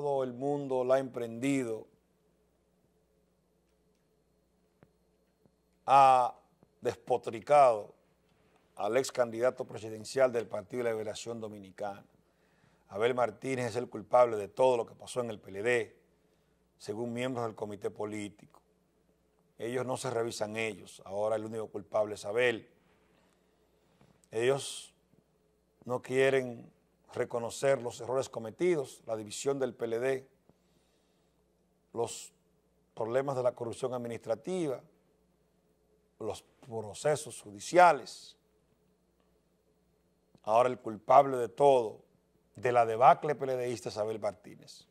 todo el mundo la ha emprendido ha despotricado al ex candidato presidencial del Partido de la Liberación Dominicana. Abel Martínez es el culpable de todo lo que pasó en el PLD, según miembros del comité político. Ellos no se revisan ellos, ahora el único culpable es Abel. Ellos no quieren reconocer los errores cometidos, la división del PLD, los problemas de la corrupción administrativa, los procesos judiciales. Ahora el culpable de todo, de la debacle PLDista Isabel Martínez.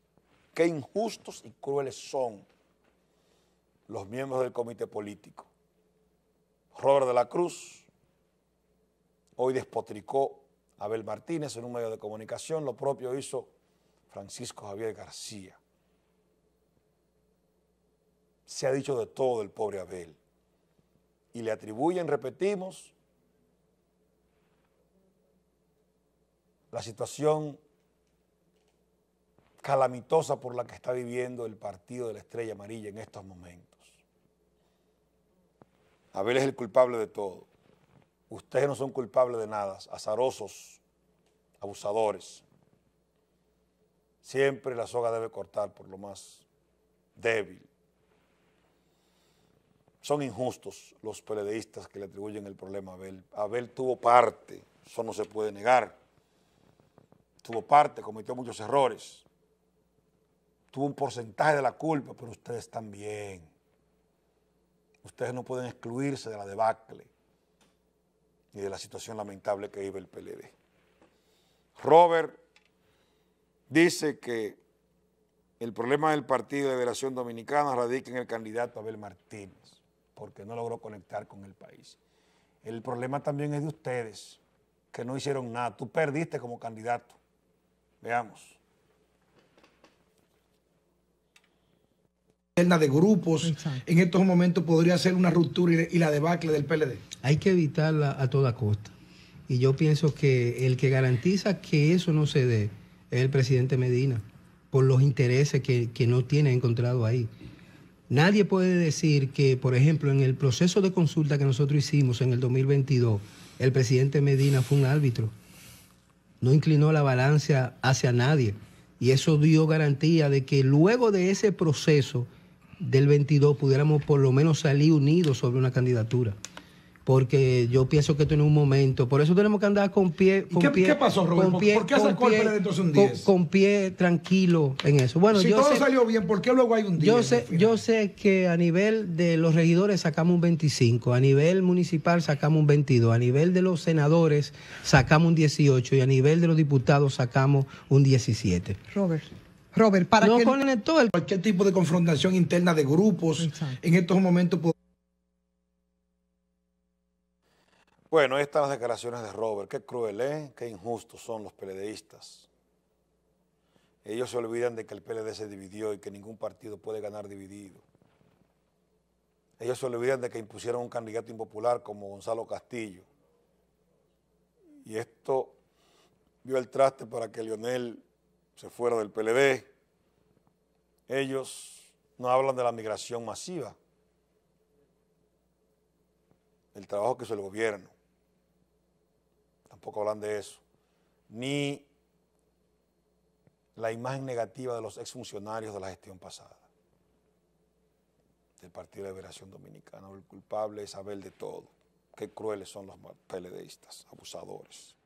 Qué injustos y crueles son los miembros del comité político. Robert de la Cruz hoy despotricó Abel Martínez en un medio de comunicación, lo propio hizo Francisco Javier García. Se ha dicho de todo el pobre Abel y le atribuyen, repetimos, la situación calamitosa por la que está viviendo el partido de la Estrella Amarilla en estos momentos. Abel es el culpable de todo. Ustedes no son culpables de nada, azarosos abusadores. Siempre la soga debe cortar por lo más débil. Son injustos los peledeístas que le atribuyen el problema a Abel. Abel tuvo parte, eso no se puede negar. Tuvo parte, cometió muchos errores. Tuvo un porcentaje de la culpa, pero ustedes también. Ustedes no pueden excluirse de la debacle ni de la situación lamentable que vive el PLD. Robert dice que el problema del Partido de Liberación Dominicana radica en el candidato Abel Martínez, porque no logró conectar con el país. El problema también es de ustedes, que no hicieron nada. Tú perdiste como candidato. Veamos. de grupos en estos momentos podría ser una ruptura y la debacle del PLD. Hay que evitarla a toda costa. Y yo pienso que el que garantiza que eso no se dé es el presidente Medina, por los intereses que, que no tiene encontrado ahí. Nadie puede decir que, por ejemplo, en el proceso de consulta que nosotros hicimos en el 2022, el presidente Medina fue un árbitro. No inclinó la balanza hacia nadie. Y eso dio garantía de que luego de ese proceso del 22 pudiéramos por lo menos salir unidos sobre una candidatura porque yo pienso que esto en un momento, por eso tenemos que andar con pie con qué, pie, pasó, Robert? ¿Por qué un 10? Con, pie tranquilo en eso. Bueno, si todo salió bien, ¿por qué luego hay un día? Yo sé, que a nivel de los regidores sacamos un 25, a nivel municipal sacamos un 22, a nivel de los senadores sacamos un 18 y a nivel de los diputados sacamos un 17. Robert. Robert, para no que... todo el... Cualquier tipo de confrontación interna de grupos en estos momentos... Bueno, ahí están las declaraciones de Robert. Qué cruel, ¿eh? qué injustos son los peledeístas. Ellos se olvidan de que el PLD se dividió y que ningún partido puede ganar dividido. Ellos se olvidan de que impusieron un candidato impopular como Gonzalo Castillo. Y esto dio el traste para que Lionel se fuera del PLD. Ellos no hablan de la migración masiva, el trabajo que hizo el gobierno tampoco hablan de eso, ni la imagen negativa de los exfuncionarios de la gestión pasada del Partido de Liberación Dominicana. El culpable es Abel de todo. Qué crueles son los peledeístas, abusadores.